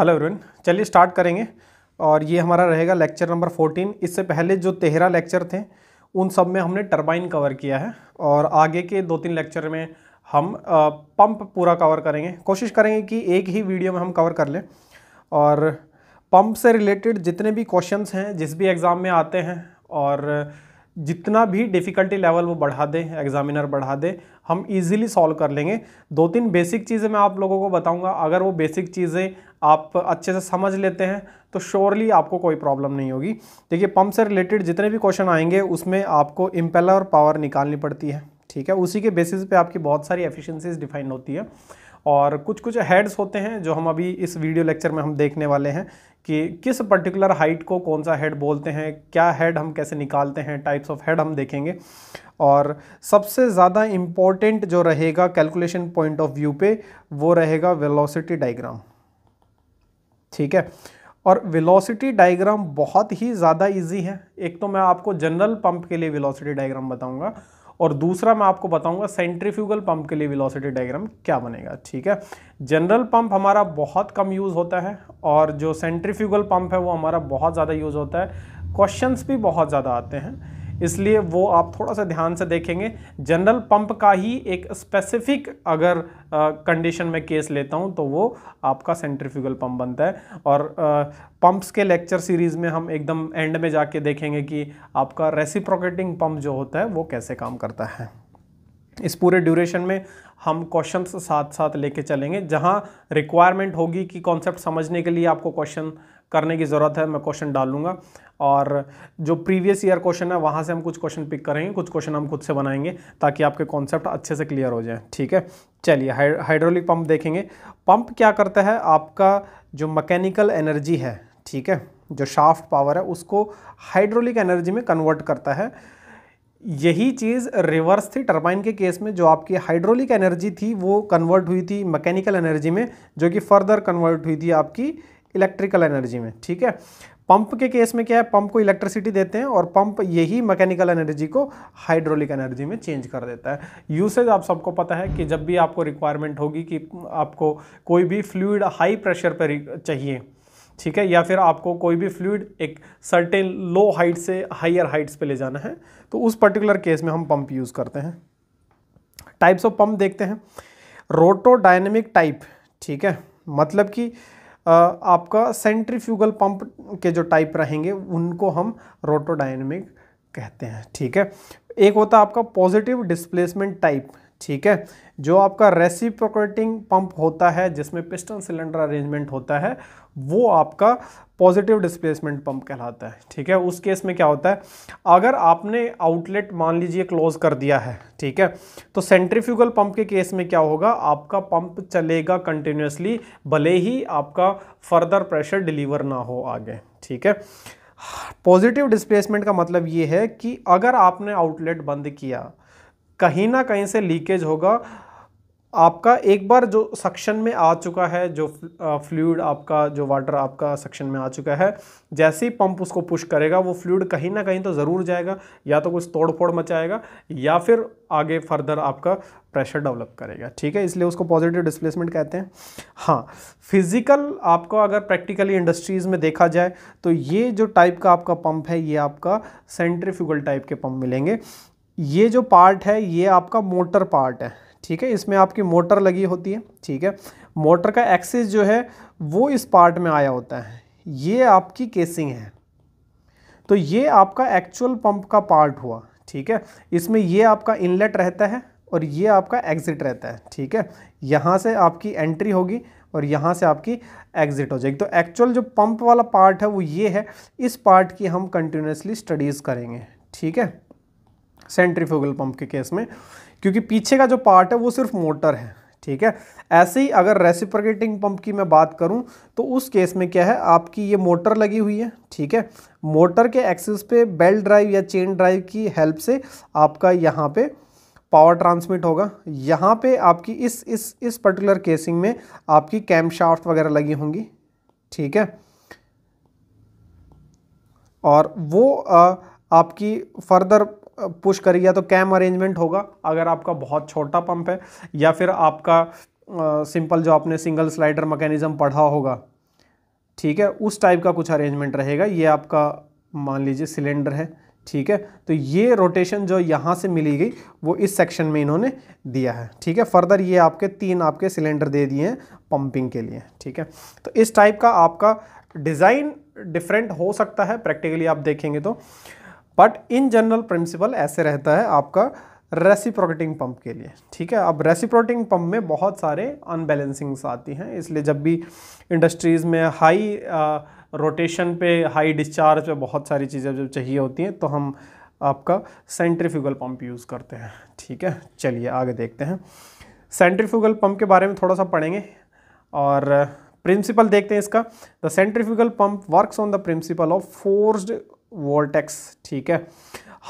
hello everyone चलिए start करेंगे और ये हमारा रहेगा लेक्चर नंबर 14 इससे पहले जो तेरह लेक्चर थे उन सब में हमने टरबाइन कवर किया है और आगे के दो तीन लेक्चर में हम पंप पूरा कवर करेंगे कोशिश करेंगे कि एक ही वीडियो में हम कवर कर लें और पंप से रिलेटेड जितने भी क्वेश्चंस हैं जिस भी एग्ज़ाम में आते हैं और जितना भी डिफ़िकल्टी लेवल वो बढ़ा दे एग्जामिनर बढ़ा दे हम इजीली सॉल्व कर लेंगे दो तीन बेसिक चीज़ें मैं आप लोगों को बताऊंगा अगर वो बेसिक चीज़ें आप अच्छे से समझ लेते हैं तो श्योरली आपको कोई प्रॉब्लम नहीं होगी देखिए पंप से रिलेटेड जितने भी क्वेश्चन आएंगे उसमें आपको इम्पेलर पावर निकालनी पड़ती है ठीक है उसी के बेसिस पर आपकी बहुत सारी एफिशेंसीज डिफाइन होती है और कुछ कुछ हेड्स होते हैं जो हम अभी इस वीडियो लेक्चर में हम देखने वाले हैं कि किस पर्टिकुलर हाइट को कौन सा हेड बोलते हैं क्या हेड हम कैसे निकालते हैं टाइप्स ऑफ हेड हम देखेंगे और सबसे ज़्यादा इम्पॉर्टेंट जो रहेगा कैलकुलेशन पॉइंट ऑफ व्यू पे वो रहेगा वेलोसिटी डायग्राम ठीक है और वेलोसिटी डायग्राम बहुत ही ज़्यादा इजी है एक तो मैं आपको जनरल पंप के लिए वेलोसिटी डायग्राम बताऊंगा और दूसरा मैं आपको बताऊंगा सेंट्रीफ्यूगल पंप के लिए वेलोसिटी डायग्राम क्या बनेगा ठीक है जनरल पंप हमारा बहुत कम यूज़ होता है और जो सेंट्रीफ्यूगल पंप है वो हमारा बहुत ज़्यादा यूज़ होता है क्वेश्चंस भी बहुत ज़्यादा आते हैं इसलिए वो आप थोड़ा सा ध्यान से देखेंगे जनरल पंप का ही एक स्पेसिफिक अगर कंडीशन में केस लेता हूँ तो वो आपका सेंट्रीफ्यूगल पंप बनता है और पंप्स के लेक्चर सीरीज़ में हम एकदम एंड में जाके देखेंगे कि आपका रेसिप्रोकेटिंग पंप जो होता है वो कैसे काम करता है इस पूरे ड्यूरेशन में हम क्वेश्चन साथ साथ लेके चलेंगे जहाँ रिक्वायरमेंट होगी कि कॉन्सेप्ट समझने के लिए आपको क्वेश्चन करने की ज़रूरत है मैं क्वेश्चन डाल लूँगा और जो प्रीवियस ईयर क्वेश्चन है वहाँ से हम कुछ क्वेश्चन पिक करेंगे कुछ क्वेश्चन हम खुद से बनाएंगे ताकि आपके कॉन्सेप्ट अच्छे से क्लियर हो जाए ठीक है चलिए हाइड्रोलिक पंप देखेंगे पंप क्या करता है आपका जो मकैनिकल एनर्जी है ठीक है जो शाफ्ट पावर है उसको हाइड्रोलिक एनर्जी में कन्वर्ट करता है यही चीज़ रिवर्स थी टर्बाइन के केस में जो आपकी हाइड्रोलिक एनर्जी थी वो कन्वर्ट हुई थी मैकेनिकल एनर्जी में जो कि फर्दर कन्वर्ट हुई थी आपकी इलेक्ट्रिकल एनर्जी में ठीक है पंप के केस में क्या है पंप को इलेक्ट्रिसिटी देते हैं और पंप यही मैकेनिकल एनर्जी को हाइड्रोलिक एनर्जी में चेंज कर देता है यूसेज आप सबको पता है कि जब भी आपको रिक्वायरमेंट होगी कि आपको कोई भी फ्लूड हाई प्रेशर पर चाहिए ठीक है या फिर आपको कोई भी फ्लूड एक सर्टेन लो हाइट से हाइयर हाइट्स पे ले जाना है तो उस पर्टिकुलर केस में हम पंप यूज़ करते हैं टाइप्स ऑफ पंप देखते हैं रोटो डायनेमिक टाइप ठीक है मतलब कि आपका सेंट्रीफ्यूगल पंप के जो टाइप रहेंगे उनको हम रोटोडाइनमिक कहते हैं ठीक है एक होता है आपका पॉजिटिव डिस्प्लेसमेंट टाइप ठीक है जो आपका रेसिप्रोकेटिंग पंप होता है जिसमें पिस्टन सिलेंडर अरेंजमेंट होता है वो आपका पॉजिटिव डिस्प्लेसमेंट पंप कहलाता है ठीक है उस केस में क्या होता है अगर आपने आउटलेट मान लीजिए क्लोज कर दिया है ठीक है तो सेंट्रीफ्यूगल पंप के केस में क्या होगा आपका पंप चलेगा कंटिन्यूसली भले ही आपका फर्दर प्रेशर डिलीवर ना हो आगे ठीक है पॉजिटिव डिस्प्लेसमेंट का मतलब ये है कि अगर आपने आउटलेट बंद किया कहीं ना कहीं से लीकेज होगा आपका एक बार जो सक्शन में आ चुका है जो फ्लूड आपका जो वाटर आपका सक्शन में आ चुका है जैसे ही पंप उसको पुश करेगा वो फ्लूड कहीं ना कहीं तो ज़रूर जाएगा या तो कुछ तोड़ फोड़ मचाएगा या फिर आगे फर्दर आपका प्रेशर डेवलप करेगा ठीक है इसलिए उसको पॉजिटिव डिस्प्लेसमेंट कहते हैं हाँ फिज़िकल आपको अगर प्रैक्टिकली इंडस्ट्रीज़ में देखा जाए तो ये जो टाइप का आपका पंप है ये आपका सेंट्रीफ्यूगल टाइप के पंप मिलेंगे ये जो पार्ट है ये आपका मोटर पार्ट है ठीक है इसमें आपकी मोटर लगी होती है ठीक है मोटर का एक्सेस जो है वो इस पार्ट में आया होता है ये आपकी केसिंग है तो ये आपका एक्चुअल पंप का पार्ट हुआ ठीक है इसमें ये आपका इनलेट रहता है और ये आपका एग्ज़िट रहता है ठीक है यहाँ से आपकी एंट्री होगी और यहाँ से आपकी एग्ज़िट हो जाएगी तो एक्चुअल जो पंप वाला पार्ट है वो ये है इस पार्ट की हम कंटिन्यूसली स्टडीज़ करेंगे ठीक है सेंट्रीफ्यूगल पंप के केस में क्योंकि पीछे का जो पार्ट है वो सिर्फ मोटर है ठीक है ऐसे ही अगर रेसिप्रोकेटिंग पंप की मैं बात करूं तो उस केस में क्या है आपकी ये मोटर लगी हुई है ठीक है मोटर के एक्सिस पे बेल्ट ड्राइव या चेन ड्राइव की हेल्प से आपका यहाँ पे पावर ट्रांसमिट होगा यहाँ पे आपकी इस इस इस पर्टिकुलर केसिंग में आपकी कैम शाफ्ट वगैरह लगी होंगी ठीक है और वो आ, आपकी फर्दर पुश करिएगा तो कैम अरेंजमेंट होगा अगर आपका बहुत छोटा पंप है या फिर आपका सिंपल जो आपने सिंगल स्लाइडर मैकेनिज़्म पढ़ा होगा ठीक है उस टाइप का कुछ अरेंजमेंट रहेगा ये आपका मान लीजिए सिलेंडर है ठीक है तो ये रोटेशन जो यहाँ से मिली गई वो इस सेक्शन में इन्होंने दिया है ठीक है फर्दर ये आपके तीन आपके सिलेंडर दे दिए हैं पंपिंग के लिए ठीक है तो इस टाइप का आपका डिज़ाइन डिफरेंट हो सकता है प्रैक्टिकली आप देखेंगे तो बट इन जनरल प्रिंसिपल ऐसे रहता है आपका रेसिप्रोकेटिंग पंप के लिए ठीक है अब रेसिप्रोकेटिंग पंप में बहुत सारे अनबैलेंसिंग्स आती हैं इसलिए जब भी इंडस्ट्रीज़ में हाई रोटेशन पे हाई डिस्चार्ज पे बहुत सारी चीज़ें जब चाहिए होती हैं तो हम आपका सेंट्रीफ्यूगल पंप यूज़ करते हैं ठीक है चलिए आगे देखते हैं सेंट्रीफ्यूगल पंप के बारे में थोड़ा सा पढ़ेंगे और प्रिंसिपल देखते हैं इसका the centrifugal pump works on the principle of forced vortex ठीक है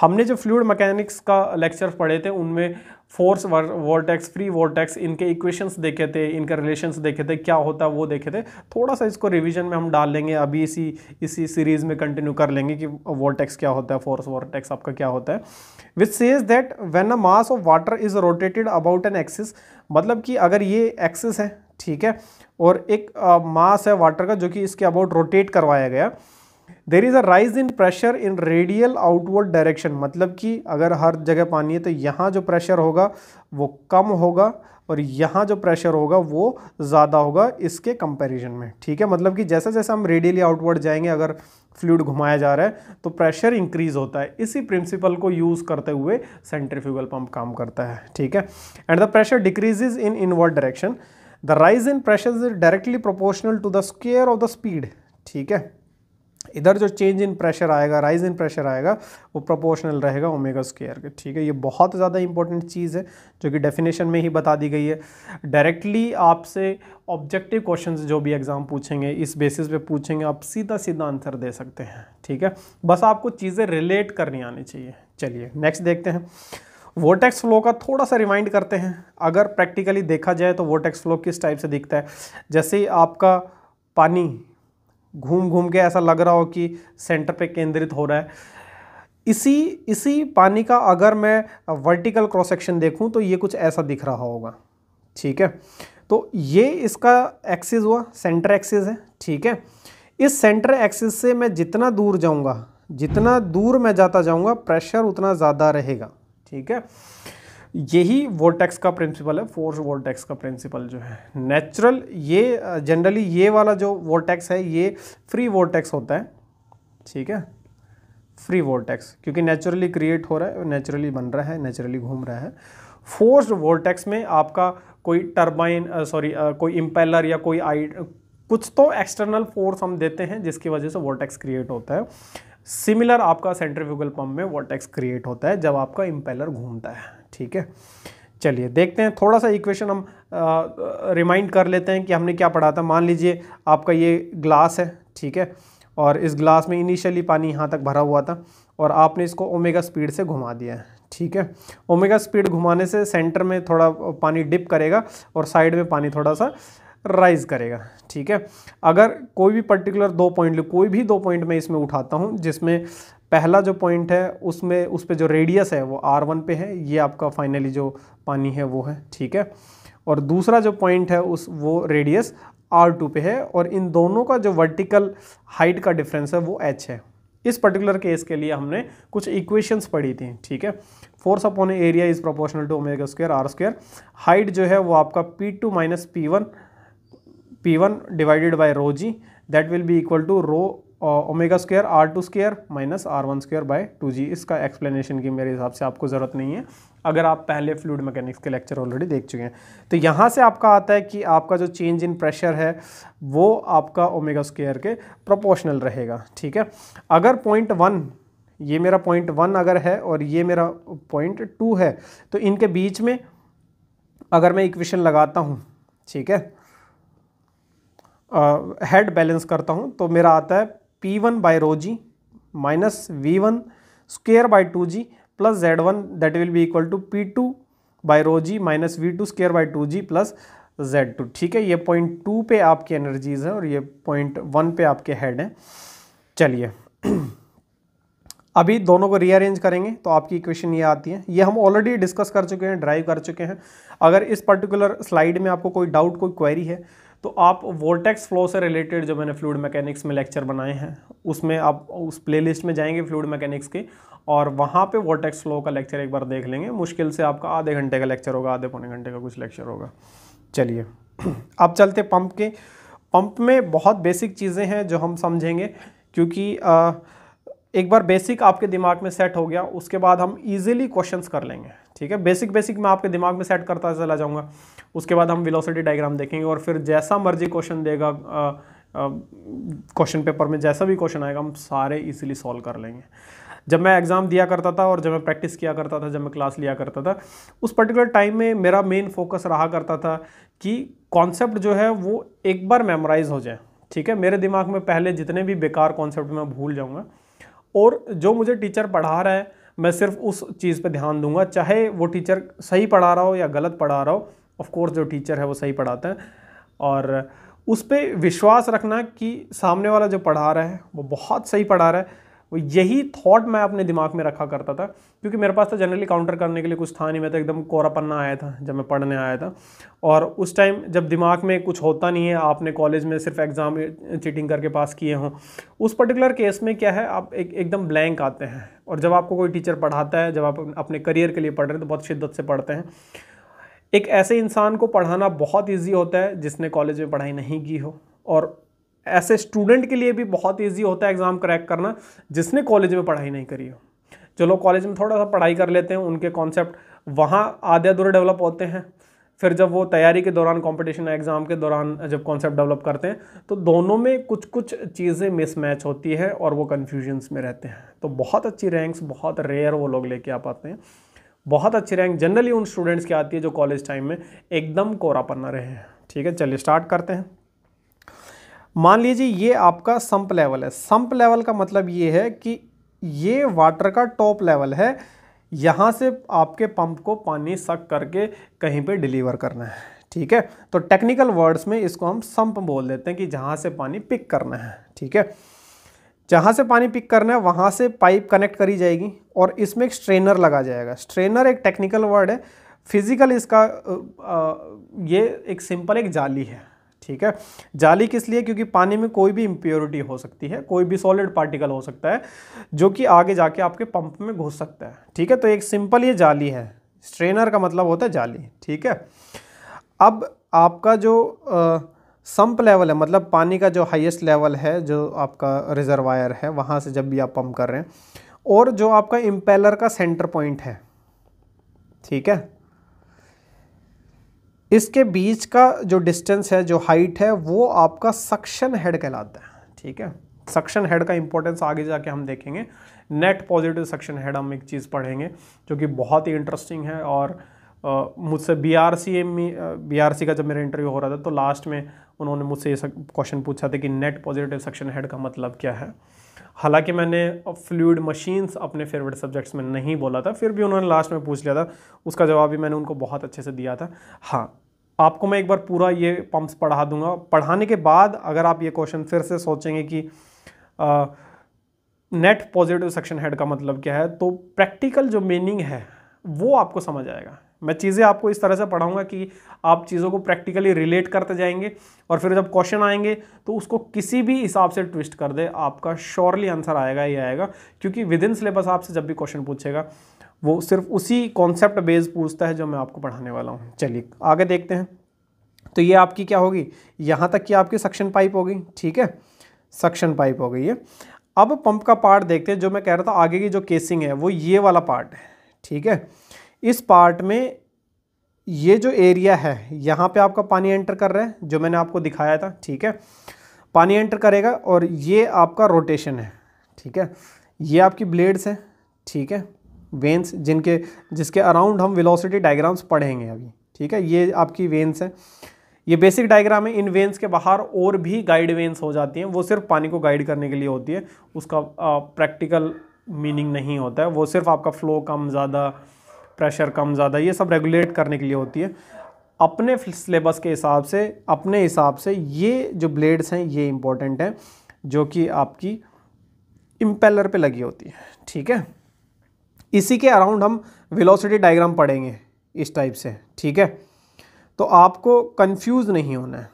हमने जो फ्लूड मैकेनिक्स का लेक्चर पढ़े थे उनमें फोर्स वोल्टेक्स फ्री वोल्टेक्स इनके इक्वेशंस देखे थे इनके रिलेशंस देखे थे क्या होता है वो देखे थे थोड़ा सा इसको रिवीजन में हम डाल लेंगे अभी इसी इसी सीरीज में कंटिन्यू कर लेंगे कि वोल्टेक्स क्या होता है फोर्स वोल्टेक्स आपका क्या होता है which says that when a mass of water is rotated about an axis मतलब कि अगर ये एक्सिस है ठीक है और एक मास है वाटर का जो कि इसके अबाउट रोटेट करवाया गया there is a rise in pressure in radial outward direction मतलब कि अगर हर जगह पानी है तो यहाँ जो प्रेशर होगा वो कम होगा और यहाँ जो प्रेशर होगा वो ज़्यादा होगा इसके कंपैरिजन में ठीक है मतलब कि जैसे जैसे हम रेडियली आउटवर्ड जाएंगे अगर फ्लूड घुमाया जा रहा है तो प्रेशर इंक्रीज होता है इसी प्रिंसिपल को यूज़ करते हुए सेंट्रीफ्यूगल पंप काम करता है ठीक है and the pressure decreases in inward direction the rise in pressure is directly proportional to the square of the speed ठीक है इधर जो चेंज इन प्रेशर आएगा राइज इन प्रेशर आएगा वो प्रोपोर्शनल रहेगा ओमेगा स्क्वायर के ठीक है ये बहुत ज़्यादा इंपॉर्टेंट चीज़ है जो कि डेफिनेशन में ही बता दी गई है डायरेक्टली आपसे ऑब्जेक्टिव क्वेश्चन जो भी एग्ज़ाम पूछेंगे इस बेसिस पे पूछेंगे आप सीधा सीधा आंसर दे सकते हैं ठीक है बस आपको चीज़ें रिलेट करनी आनी चाहिए चलिए नेक्स्ट देखते हैं वोटेक्स फ्लो का थोड़ा सा रिमाइंड करते हैं अगर प्रैक्टिकली देखा जाए तो वोटेक्स फ्लो किस टाइप से दिखता है जैसे आपका पानी घूम घूम के ऐसा लग रहा हो कि सेंटर पे केंद्रित हो रहा है इसी इसी पानी का अगर मैं वर्टिकल क्रॉस सेक्शन देखूं तो ये कुछ ऐसा दिख रहा होगा ठीक है तो ये इसका एक्सिस हुआ सेंटर एक्सिस है ठीक है इस सेंटर एक्सिस से मैं जितना दूर जाऊंगा जितना दूर मैं जाता जाऊंगा प्रेशर उतना ज़्यादा रहेगा ठीक है यही वोल्टेक्स का प्रिंसिपल है फोर्स वोल्टेक्स का प्रिंसिपल जो है नेचुरल ये जनरली ये वाला जो वोल्टेक्स है ये फ्री वोल्टेक्स होता है ठीक है फ्री वोल्टेक्स क्योंकि नेचुरली क्रिएट हो रहा है नेचुरली बन रहा है नेचुरली घूम रहा है फोर्स वोल्टेक्स में आपका कोई टर्बाइन सॉरी कोई इम्पेलर या कोई आई कुछ तो एक्सटर्नल फोर्स हम देते हैं जिसकी वजह से वोल्टेक्स क्रिएट होता है सिमिलर आपका सेंट्रीफ्यूगल पंप में वोल्टेक्स क्रिएट होता है जब आपका इम्पेलर घूमता है ठीक है चलिए देखते हैं थोड़ा सा इक्वेशन हम रिमाइंड कर लेते हैं कि हमने क्या पढ़ा था मान लीजिए आपका ये ग्लास है ठीक है और इस ग्लास में इनिशियली पानी यहाँ तक भरा हुआ था और आपने इसको ओमेगा स्पीड से घुमा दिया है ठीक है ओमेगा स्पीड घुमाने से सेंटर में थोड़ा पानी डिप करेगा और साइड में पानी थोड़ा सा राइज करेगा ठीक है अगर कोई भी पर्टिकुलर दो पॉइंट कोई भी दो पॉइंट मैं इसमें उठाता हूँ जिसमें पहला जो पॉइंट है उसमें उस पर जो रेडियस है वो आर वन पे है ये आपका फाइनली जो पानी है वो है ठीक है और दूसरा जो पॉइंट है उस वो रेडियस आर टू पे है और इन दोनों का जो वर्टिकल हाइट का डिफरेंस है वो एच है इस पर्टिकुलर केस के लिए हमने कुछ इक्वेशंस पढ़ी थी ठीक है force upon area is proportional to omega square R square height जो है वो आपका P two minus P one P one divided by rho G that will be equal to rho omega square R two square minus R one square by two G इसका explanation की मेरे हिसाब से आपको ज़रूरत नहीं है अगर आप पहले फ्लूड मैकेनिक्स के लेक्चर ऑलरेडी देख चुके हैं तो यहाँ से आपका आता है कि आपका जो चेंज इन प्रेशर है वो आपका ओमेगा स्क्यर के प्रोपोर्शनल रहेगा ठीक है अगर पॉइंट वन ये मेरा पॉइंट वन अगर है और ये मेरा पॉइंट टू है तो इनके बीच में अगर मैं इक्वेशन लगाता हूँ ठीक है हेड बैलेंस करता हूँ तो मेरा आता है P one by rho G minus V one square by two G plus Z one that will be equal to P two by rho G minus V two square by two G plus Z two ठीक है ये point two पे आपकी energies है और ये point one पे आपके हेड हैं चलिए अभी दोनों को रीअरेंज करेंगे तो आपकी इक्वेशन ये आती है ये हम ऑलरेडी डिस्कस कर चुके हैं ड्राइव कर चुके हैं अगर इस पर्टिकुलर स्लाइड में आपको कोई डाउट कोई क्वेरी है तो आप वोल्टेक्स फ्लो से रिलेटेड जो मैंने फ्लूड मैकेनिक्स में लेक्चर बनाए हैं उसमें आप उस प्लेलिस्ट में जाएंगे फ्लूड मैकेनिक्स के और वहाँ पे वोल्टेक्स फ्लो का लेक्चर एक बार देख लेंगे मुश्किल से आपका आधे घंटे का लेक्चर होगा आधे पौने घंटे का कुछ लेक्चर होगा चलिए अब चलते पंप के पंप में बहुत बेसिक चीज़ें हैं जो हम समझेंगे क्योंकि आ, एक बार बेसिक आपके दिमाग में सेट हो गया उसके बाद हम इजीली क्वेश्चंस कर लेंगे ठीक है बेसिक बेसिक मैं आपके दिमाग में सेट करता चला जाऊँगा उसके बाद हम विलोसिटी डायग्राम देखेंगे और फिर जैसा मर्जी क्वेश्चन देगा क्वेश्चन पेपर में जैसा भी क्वेश्चन आएगा हम सारे इजीली सॉल्व कर लेंगे जब मैं एग्ज़ाम दिया करता था और जब मैं प्रैक्टिस किया करता था जब मैं क्लास लिया करता था उस पर्टिकुलर टाइम में मेरा मेन फोकस रहा करता था कि कॉन्सेप्ट जो है वो एक बार मेमोराइज हो जाए ठीक है मेरे दिमाग में पहले जितने भी बेकार कॉन्सेप्ट मैं भूल जाऊँगा और जो मुझे टीचर पढ़ा रहा है मैं सिर्फ उस चीज़ पर ध्यान दूंगा चाहे वो टीचर सही पढ़ा रहा हो या गलत पढ़ा रहा हो ऑफ़कोर्स जो टीचर है वो सही पढ़ाता है और उस पर विश्वास रखना कि सामने वाला जो पढ़ा रहा है वो बहुत सही पढ़ा रहा है वो यही थॉट मैं अपने दिमाग में रखा करता था क्योंकि मेरे पास तो जनरली काउंटर करने के लिए कुछ था नहीं मैं तो एकदम कोरा पन्ना आया था जब मैं पढ़ने आया था और उस टाइम जब दिमाग में कुछ होता नहीं है आपने कॉलेज में सिर्फ एग्ज़ाम चीटिंग करके पास किए हों उस पर्टिकुलर केस में क्या है आप एक एकदम ब्लैंक आते हैं और जब आपको कोई टीचर पढ़ाता है जब आप अपने करियर के लिए पढ़ रहे हैं तो बहुत शिद्दत से पढ़ते हैं एक ऐसे इंसान को पढ़ाना बहुत ईजी होता है जिसने कॉलेज में पढ़ाई नहीं की हो और ऐसे स्टूडेंट के लिए भी बहुत ईजी होता है एग्ज़ाम क्रैक करना जिसने कॉलेज में पढ़ाई नहीं करी हो जो लोग कॉलेज में थोड़ा सा पढ़ाई कर लेते हैं उनके कॉन्सेप्ट वहाँ आधे अधूरे डेवलप होते हैं फिर जब वो तैयारी के दौरान कंपटीशन एग्ज़ाम के दौरान जब कॉन्सेप्ट डेवलप करते हैं तो दोनों में कुछ कुछ चीज़ें मिसमैच होती है और वो कन्फ्यूजन्स में रहते हैं तो बहुत अच्छी रैंक्स बहुत रेयर वो लोग लेके आ पाते हैं बहुत अच्छी रैंक जनरली उन स्टूडेंट्स की आती है जो कॉलेज टाइम में एकदम कोरा पन्ना रहे हैं ठीक है चलिए स्टार्ट करते हैं मान लीजिए ये आपका संप लेवल है संप लेवल का मतलब ये है कि ये वाटर का टॉप लेवल है यहाँ से आपके पंप को पानी सक करके कहीं पे डिलीवर करना है ठीक है तो टेक्निकल वर्ड्स में इसको हम संप बोल देते हैं कि जहाँ से पानी पिक करना है ठीक है जहाँ से पानी पिक करना है वहाँ से पाइप कनेक्ट करी जाएगी और इसमें एक स्ट्रेनर लगा जाएगा स्ट्रेनर एक टेक्निकल वर्ड है फिजिकल इसका ये एक सिंपल एक जाली है ठीक है जाली किस लिए क्योंकि पानी में कोई भी इम्प्योरिटी हो सकती है कोई भी सॉलिड पार्टिकल हो सकता है जो कि आगे जाके आपके पंप में घुस सकता है ठीक है तो एक सिंपल ये जाली है स्ट्रेनर का मतलब होता है जाली ठीक है अब आपका जो आ, संप लेवल है मतलब पानी का जो हाईएस्ट लेवल है जो आपका रिजर्वायर है वहाँ से जब भी आप पंप कर रहे हैं और जो आपका इम्पेलर का सेंटर पॉइंट है ठीक है इसके बीच का जो डिस्टेंस है जो हाइट है वो आपका सक्शन हेड कहलाता है ठीक है सक्शन हेड का इंपॉर्टेंस आगे जाके हम देखेंगे नेट पॉजिटिव सक्शन हेड हम एक चीज़ पढ़ेंगे जो कि बहुत ही इंटरेस्टिंग है और मुझसे B R C M B R C का जब मेरा इंटरव्यू हो रहा था तो लास्ट में उन्होंने मुझसे ये क्वेश्चन पूछा था कि नेट पॉजिटिव सक्शन हेड का मतलब क्या है हालांकि मैंने फ्लूड मशीन्स अपने फेवरेट सब्जेक्ट्स में नहीं बोला था फिर भी उन्होंने लास्ट में पूछ लिया था उसका जवाब भी मैंने उनको बहुत अच्छे से दिया था हाँ आपको मैं एक बार पूरा ये पम्प्स पढ़ा दूंगा पढ़ाने के बाद अगर आप ये क्वेश्चन फिर से सोचेंगे कि आ, नेट पॉजिटिव सेक्शन हेड का मतलब क्या है तो प्रैक्टिकल जो मीनिंग है वो आपको समझ आएगा मैं चीज़ें आपको इस तरह से पढ़ाऊंगा कि आप चीज़ों को प्रैक्टिकली रिलेट करते जाएंगे और फिर जब क्वेश्चन आएंगे तो उसको किसी भी हिसाब से ट्विस्ट कर दे आपका श्योरली आंसर आएगा ही आएगा क्योंकि विद इन सिलेबस आपसे जब भी क्वेश्चन पूछेगा वो सिर्फ उसी कॉन्सेप्ट बेस पूछता है जो मैं आपको पढ़ाने वाला हूँ चलिए आगे देखते हैं तो ये आपकी क्या होगी यहाँ तक कि आपकी सक्शन पाइप होगी ठीक है सक्शन पाइप हो गई है अब पंप का पार्ट देखते हैं जो मैं कह रहा था आगे की जो केसिंग है वो ये वाला पार्ट है ठीक है इस पार्ट में ये जो एरिया है यहाँ पे आपका पानी एंटर कर रहा है जो मैंने आपको दिखाया था ठीक है पानी एंटर करेगा और ये आपका रोटेशन है ठीक है ये आपकी ब्लेड्स हैं ठीक है वेंस जिनके जिसके अराउंड हम वेलोसिटी डायग्राम्स पढ़ेंगे अभी ठीक है ये आपकी वेंस है ये बेसिक डायग्राम है इन वेंस के बाहर और भी गाइड वेंस हो जाती हैं वो सिर्फ पानी को गाइड करने के लिए होती है उसका प्रैक्टिकल मीनिंग नहीं होता है वो सिर्फ आपका फ्लो कम ज़्यादा प्रेशर कम ज़्यादा ये सब रेगुलेट करने के लिए होती है अपने सिलेबस के हिसाब से अपने हिसाब से ये जो ब्लेड्स हैं ये इम्पोर्टेंट हैं जो कि आपकी इम्पेलर पे लगी होती है ठीक है इसी के अराउंड हम वेलोसिटी डायग्राम पढ़ेंगे इस टाइप से ठीक है तो आपको कंफ्यूज नहीं होना है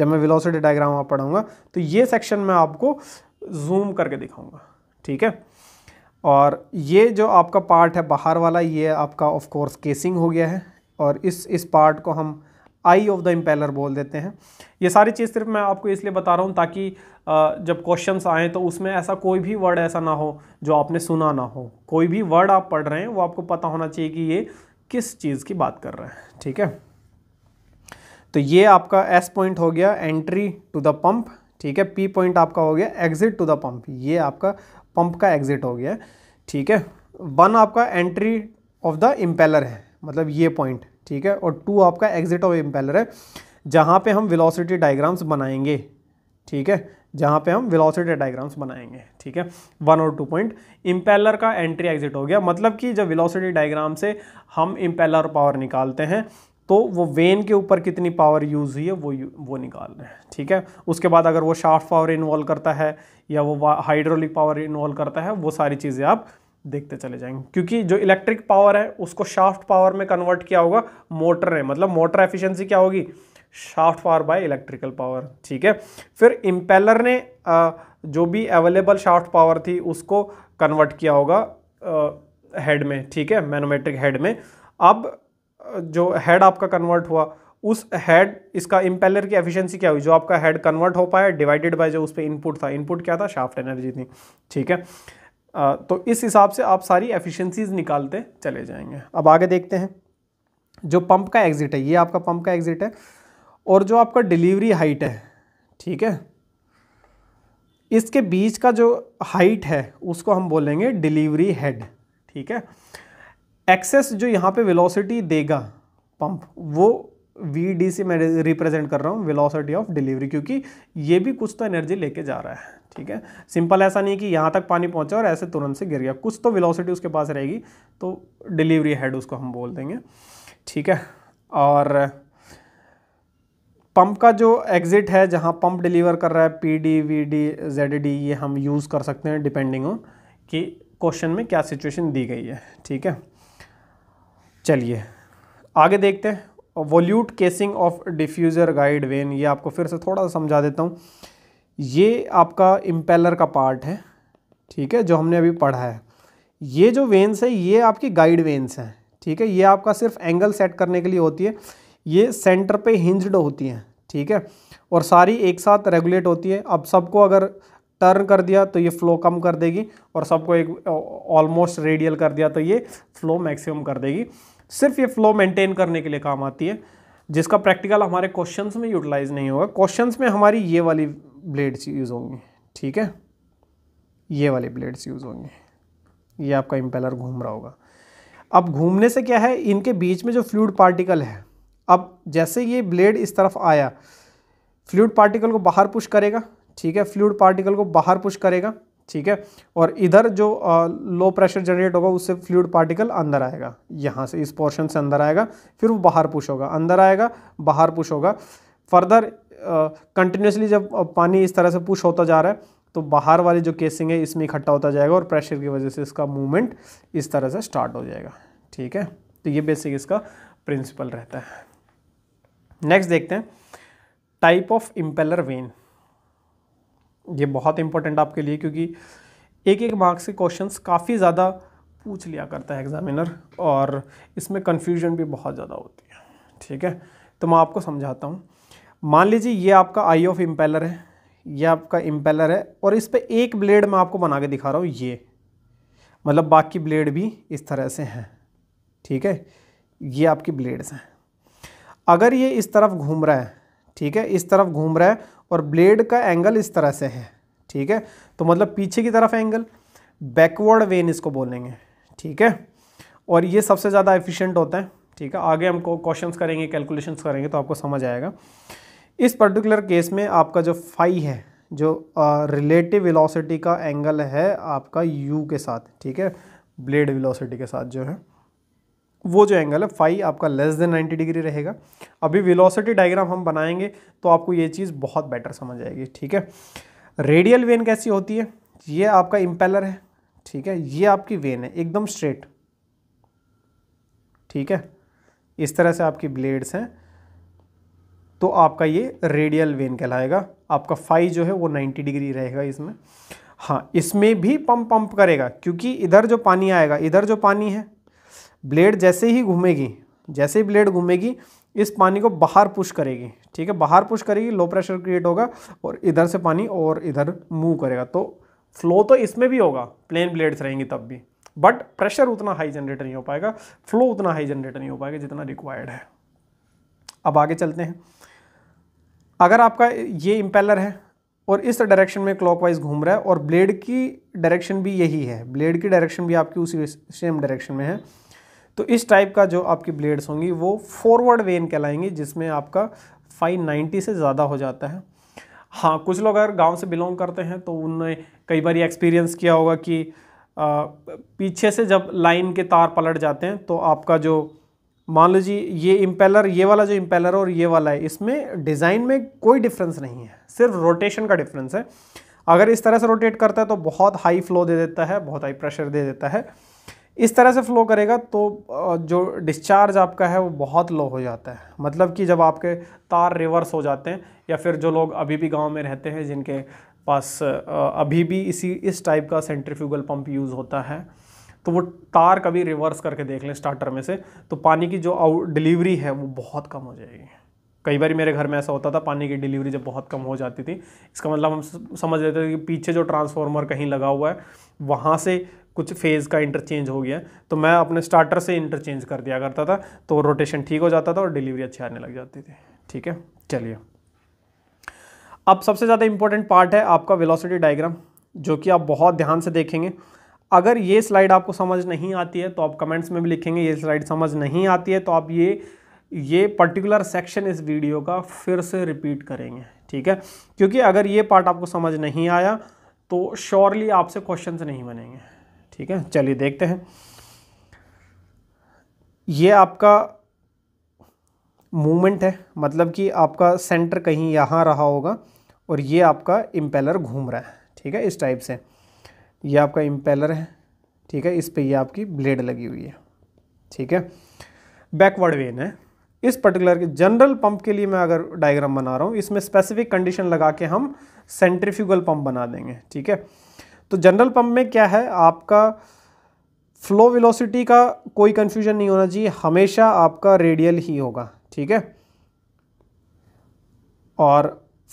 जब मैं वेलोसिटी डायग्राम आप पढ़ाऊँगा तो ये सेक्शन में आपको जूम करके दिखाऊँगा ठीक है और ये जो आपका पार्ट है बाहर वाला ये आपका ऑफ कोर्स केसिंग हो गया है और इस इस पार्ट को हम आई ऑफ द इम्पेलर बोल देते हैं ये सारी चीज़ सिर्फ मैं आपको इसलिए बता रहा हूँ ताकि जब क्वेश्चंस आएँ तो उसमें ऐसा कोई भी वर्ड ऐसा ना हो जो आपने सुना ना हो कोई भी वर्ड आप पढ़ रहे हैं वो आपको पता होना चाहिए कि ये किस चीज़ की बात कर रहे हैं ठीक है तो ये आपका एस पॉइंट हो गया एंट्री टू द पंप ठीक है पी पॉइंट आपका हो गया एग्जिट टू द पंप ये आपका पंप का एग्जिट हो गया ठीक है वन आपका एंट्री ऑफ द इम्पेलर है मतलब ये पॉइंट ठीक है और टू आपका एग्जिट ऑफ इम्पेलर है जहाँ पे हम वेलोसिटी डायग्राम्स बनाएंगे ठीक है जहाँ पे हम वेलोसिटी डायग्राम्स बनाएंगे ठीक है वन और टू पॉइंट इम्पेलर का एंट्री एग्जिट हो गया मतलब कि जब वेलोसिटी डायग्राम से हम इम्पेलर पावर निकालते हैं तो वो वेन के ऊपर कितनी पावर यूज़ हुई है वो वो निकाल रहे हैं ठीक है उसके बाद अगर वो शाफ्ट पावर इन्वॉल्व करता है या वो हाइड्रोलिक पावर इन्वॉल्व करता है वो सारी चीज़ें आप देखते चले जाएंगे क्योंकि जो इलेक्ट्रिक पावर है उसको शाफ्ट पावर में कन्वर्ट किया होगा मोटर है मतलब मोटर एफिशिएंसी क्या होगी shaft power by electrical power ठीक है फिर इम्पेलर ने जो भी अवेलेबल शाफ्ट पावर थी उसको कन्वर्ट किया होगा हेड में ठीक है मैनोमेट्रिक हेड में अब जो हेड आपका कन्वर्ट हुआ उस हेड इसका इंपेलर की एफिशिएंसी क्या हुई जो आपका हेड कन्वर्ट हो पाया डिवाइडेड बाय जो उस पर इनपुट था इनपुट क्या था शाफ्ट एनर्जी थी ठीक है आ, तो इस हिसाब से आप सारी एफिशिएंसीज निकालते चले जाएंगे अब आगे देखते हैं जो पंप का एग्ज़िट है ये आपका पंप का एग्ज़िट है और जो आपका डिलीवरी हाइट है ठीक है इसके बीच का जो हाइट है उसको हम बोलेंगे डिलीवरी हेड ठीक है एक्सेस जो यहाँ पे वेलोसिटी देगा पंप वो वी डी से मैं रिप्रेजेंट कर रहा हूँ वेलोसिटी ऑफ डिलीवरी क्योंकि ये भी कुछ तो एनर्जी लेके जा रहा है ठीक है सिंपल ऐसा नहीं कि यहाँ तक पानी पहुँचा और ऐसे तुरंत से गिर गया कुछ तो वेलोसिटी उसके पास रहेगी तो डिलीवरी हेड उसको हम बोल देंगे ठीक है और पंप का जो एग्ज़िट है जहाँ पंप डिलीवर कर रहा है P D V D Z D ये हम यूज़ कर सकते हैं डिपेंडिंग ऑन कि क्वेश्चन में क्या सिचुएशन दी गई है ठीक है चलिए आगे देखते हैं volute casing of diffuser guide vane ये आपको फिर से थोड़ा सा समझा देता हूँ ये आपका इम्पेलर का पार्ट है ठीक है जो हमने अभी पढ़ा है ये जो वेन्स है ये आपकी गाइड वेन्स हैं ठीक है ये आपका सिर्फ एंगल सेट करने के लिए होती है ये सेंटर पे हिंज्ड होती हैं ठीक है और सारी एक साथ रेगुलेट होती है अब सबको अगर टर्न कर दिया तो ये फ्लो कम कर देगी और सबको एक ऑलमोस्ट रेडियल कर दिया तो ये फ्लो मैक्सिमम कर देगी सिर्फ ये फ्लो मेंटेन करने के लिए काम आती है जिसका प्रैक्टिकल हमारे क्वेश्चन में यूटिलाइज नहीं होगा क्वेश्चन में हमारी ये वाली ब्लेड्स यूज़ होंगी ठीक है ये वाली ब्लेड्स यूज़ होंगी ये आपका इम्पेलर घूम रहा होगा अब घूमने से क्या है इनके बीच में जो फ्लूड पार्टिकल है अब जैसे ये ब्लेड इस तरफ आया फ्लूड पार्टिकल को बाहर पुश करेगा ठीक है फ्लूड पार्टिकल को बाहर पुश करेगा ठीक है और इधर जो लो प्रेशर जनरेट होगा उससे फ्लूड पार्टिकल अंदर आएगा यहाँ से इस पोर्शन से अंदर आएगा फिर वो बाहर पुश होगा अंदर आएगा बाहर पुश होगा फर्दर कंटिन्यूसली जब पानी इस तरह से पुश होता जा रहा है तो बाहर वाली जो केसिंग है इसमें इकट्ठा होता जाएगा और प्रेशर की वजह से इसका मूवमेंट इस तरह से स्टार्ट हो जाएगा ठीक है तो ये बेसिक इसका प्रिंसिपल रहता है नेक्स्ट देखते हैं टाइप ऑफ इम्पेलर वेन ये बहुत इंपॉर्टेंट आपके लिए क्योंकि एक एक मार्क्स के क्वेश्चंस काफ़ी ज़्यादा पूछ लिया करता है एग्ज़ामिनर और इसमें कन्फ्यूजन भी बहुत ज़्यादा होती है ठीक है तो मैं आपको समझाता हूँ मान लीजिए ये आपका आई ऑफ इम्पेलर है ये आपका इम्पेलर है और इस पर एक ब्लेड मैं आपको बना के दिखा रहा हूँ ये मतलब बाकी ब्लेड भी इस तरह से हैं ठीक है ये आपकी ब्लेड्स हैं अगर ये इस तरफ घूम रहा है ठीक है इस तरफ घूम रहा है और ब्लेड का एंगल इस तरह से है ठीक है तो मतलब पीछे की तरफ एंगल बैकवर्ड वेन इसको बोलेंगे ठीक है और ये सबसे ज़्यादा एफिशिएंट होता है ठीक है आगे हमको क्वेश्चंस करेंगे कैलकुलेशंस करेंगे तो आपको समझ आएगा इस पर्टिकुलर केस में आपका जो फाई है जो रिलेटिव uh, वेलोसिटी का एंगल है आपका यू के साथ ठीक है ब्लेड वेलोसिटी के साथ जो है वो जो एंगल है फाइव आपका लेस देन 90 डिग्री रहेगा अभी वेलोसिटी डायग्राम हम बनाएंगे तो आपको ये चीज़ बहुत बेटर समझ आएगी ठीक है रेडियल वेन कैसी होती है ये आपका इम्पेलर है ठीक है ये आपकी वेन है एकदम स्ट्रेट ठीक है इस तरह से आपकी ब्लेड्स हैं तो आपका ये रेडियल वेन कहलाएगा आपका फाइव जो है वो 90 डिग्री रहेगा इसमें हाँ इसमें भी पंप पंप करेगा क्योंकि इधर जो पानी आएगा इधर जो पानी है ब्लेड जैसे ही घूमेगी जैसे ही ब्लेड घूमेगी इस पानी को बाहर पुश करेगी ठीक है बाहर पुश करेगी लो प्रेशर क्रिएट होगा और इधर से पानी और इधर मूव करेगा तो फ्लो तो इसमें भी होगा प्लेन ब्लेड्स रहेंगी तब भी बट प्रेशर उतना हाई जनरेट नहीं हो पाएगा फ्लो उतना हाई जनरेट नहीं हो पाएगा जितना रिक्वायर्ड है अब आगे चलते हैं अगर आपका ये इम्पेलर है और इस डायरेक्शन में क्लॉकवाइज घूम रहा है और ब्लेड की डायरेक्शन भी यही है ब्लेड की डायरेक्शन भी आपकी उसी सेम डायरेक्शन में है तो इस टाइप का जो आपकी ब्लेड्स होंगी वो फॉरवर्ड वेन कहलाएंगी जिसमें आपका 590 से ज़्यादा हो जाता है हाँ कुछ लोग अगर गांव से बिलोंग करते हैं तो उनने कई बार एक्सपीरियंस किया होगा कि आ, पीछे से जब लाइन के तार पलट जाते हैं तो आपका जो मान लो जी ये इम्पेलर ये वाला जो इम्पेलर और ये वाला है इसमें डिज़ाइन में कोई डिफरेंस नहीं है सिर्फ रोटेशन का डिफरेंस है अगर इस तरह से रोटेट करता है तो बहुत हाई फ्लो दे देता है बहुत हाई प्रेशर दे देता है इस तरह से फ्लो करेगा तो जो डिस्चार्ज आपका है वो बहुत लो हो जाता है मतलब कि जब आपके तार रिवर्स हो जाते हैं या फिर जो लोग अभी भी गांव में रहते हैं जिनके पास अभी भी इसी इस टाइप का सेंट्रीफ्यूगल पंप यूज़ होता है तो वो तार कभी रिवर्स करके देख लें स्टार्टर में से तो पानी की जो डिलीवरी है वो बहुत कम हो जाएगी कई बार मेरे घर में ऐसा होता था पानी की डिलीवरी जब बहुत कम हो जाती थी इसका मतलब हम समझ लेते थे कि पीछे जो ट्रांसफार्मर कहीं लगा हुआ है वहाँ से कुछ फेज़ का इंटरचेंज हो गया तो मैं अपने स्टार्टर से इंटरचेंज कर दिया करता था तो रोटेशन ठीक हो जाता था और डिलीवरी अच्छी आने लग जाती थी ठीक है चलिए अब सबसे ज़्यादा इंपॉर्टेंट पार्ट है आपका वेलोसिटी डायग्राम जो कि आप बहुत ध्यान से देखेंगे अगर ये स्लाइड आपको समझ नहीं आती है तो आप कमेंट्स में भी लिखेंगे ये स्लाइड समझ नहीं आती है तो आप ये ये पर्टिकुलर सेक्शन इस वीडियो का फिर से रिपीट करेंगे ठीक है क्योंकि अगर ये पार्ट आपको समझ नहीं आया तो श्योरली आपसे क्वेश्चन नहीं बनेंगे ठीक है चलिए देखते हैं ये आपका मूवमेंट है मतलब कि आपका सेंटर कहीं यहाँ रहा होगा और ये आपका इम्पेलर घूम रहा है ठीक है इस टाइप से ये आपका इम्पेलर है ठीक है इस पर ये आपकी ब्लेड लगी हुई है ठीक है बैकवर्ड वेन है इस पर्टिकुलर के जनरल पंप के लिए मैं अगर डायग्राम बना रहा हूँ इसमें स्पेसिफिक कंडीशन लगा के हम सेंट्रीफ्यूगल पंप बना देंगे ठीक है तो जनरल पंप में क्या है आपका फ्लो वेलोसिटी का कोई कन्फ्यूजन नहीं होना चाहिए हमेशा आपका रेडियल ही होगा ठीक है और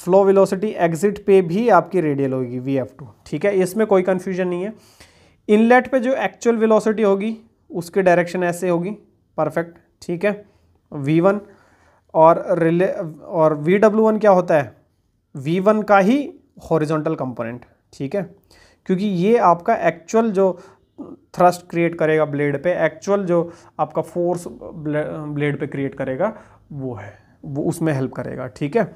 फ्लो वेलोसिटी एग्जिट पे भी आपकी रेडियल होगी वी एफ टू ठीक है इसमें कोई कन्फ्यूजन नहीं है इनलेट पे जो एक्चुअल वेलोसिटी होगी उसके डायरेक्शन ऐसे होगी परफेक्ट ठीक है वी वन और रिले और वी डब्ल्यू वन क्या होता है वी वन का ही हॉरिजोंटल कंपोनेंट ठीक है क्योंकि ये आपका एक्चुअल जो थ्रस्ट क्रिएट करेगा ब्लेड पे एक्चुअल जो आपका फोर्स ब्लेड पे क्रिएट करेगा वो है वो उसमें हेल्प करेगा ठीक है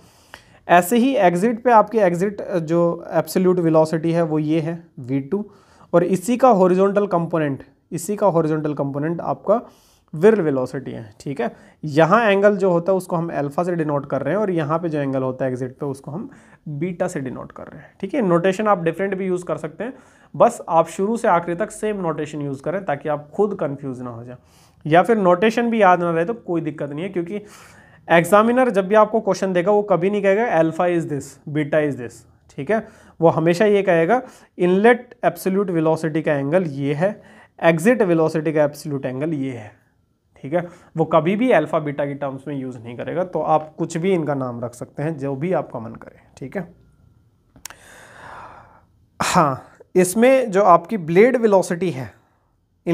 ऐसे ही एग्ज़िट पे आपकी एग्ज़िट जो एब्सोल्यूट वेलोसिटी है वो ये है वी टू और इसी का हॉरिजॉन्टल कंपोनेंट इसी का हॉरिजॉन्टल कंपोनेंट आपका विरल वेलोसिटी है ठीक है यहाँ एंगल जो होता है उसको हम अल्फा से डिनोट कर रहे हैं और यहाँ पे जो एंगल होता है एग्जिट पे उसको हम बीटा से डिनोट कर रहे हैं ठीक है नोटेशन आप डिफरेंट भी यूज़ कर सकते हैं बस आप शुरू से आखिरी तक सेम नोटेशन यूज़ करें ताकि आप खुद कन्फ्यूज ना हो जाए या फिर नोटेशन भी याद ना रहे तो कोई दिक्कत नहीं है क्योंकि एग्जामिनर जब भी आपको क्वेश्चन देगा वो कभी नहीं कहेगा alpha is this beta is this ठीक है वो हमेशा ये कहेगा इनलेट एब्सोल्यूट वेलोसिटी का एंगल ये है एग्जिट वेलोसिटी का एब्सोल्यूट एंगल ये है ठीक है वो कभी भी अल्फ़ा बीटा की टर्म्स में यूज़ नहीं करेगा तो आप कुछ भी इनका नाम रख सकते हैं जो भी आपका मन करे ठीक है हाँ इसमें जो आपकी ब्लेड विलोसिटी है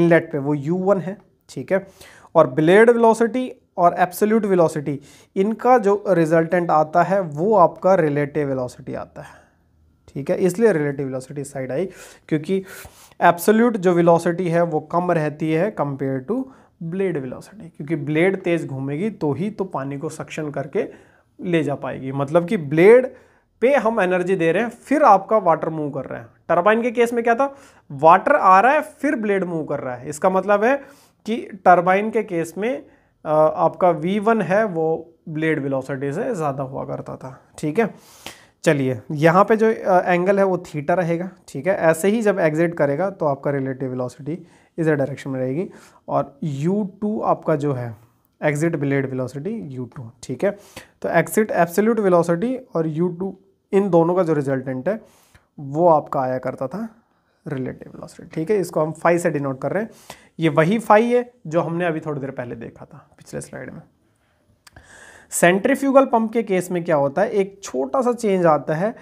इनलेट पे वो वन है ठीक है और ब्लेड विलोसिटी और एब्सोल्यूट वेलोसिटी इनका जो रिजल्टेंट आता है वो आपका रिलेटिव वेलोसिटी आता है ठीक है इसलिए रिलेटिव वेलोसिटी साइड आई क्योंकि एब्सोल्यूट जो वेलोसिटी है वो कम रहती है कंपेयर टू ब्लेड वेलोसिटी क्योंकि ब्लेड तेज़ घूमेगी तो ही तो पानी को सक्शन करके ले जा पाएगी मतलब कि ब्लेड पे हम एनर्जी दे रहे हैं फिर आपका वाटर मूव कर रहा है टर्बाइन के केस में क्या था वाटर आ रहा है फिर ब्लेड मूव कर रहा है इसका मतलब है कि टर्बाइन के केस में आपका वी वन है वो ब्लेड वेलोसिटी से ज़्यादा हुआ करता था ठीक है चलिए यहाँ पे जो एंगल है वो थीटा रहेगा ठीक है ऐसे ही जब एग्जिट करेगा तो आपका रिलेटिव वेलोसिटी इधर डायरेक्शन में रहेगी और यू टू आपका जो है exit blade velocity U two ठीक है तो एग्जिट एब्सोल्यूट वेलोसिटी और यू टू इन दोनों का जो रिजल्टेंट है वो आपका आया करता था रिलेटिव वेलोसिटी ठीक है इसको हम फाइव से डिनोट कर रहे हैं ये वही फाइव है जो हमने अभी थोड़ी देर पहले देखा था पिछले स्लाइड में सेंट्रीफ्यूगल पंप के केस में क्या होता है एक छोटा सा चेंज आता है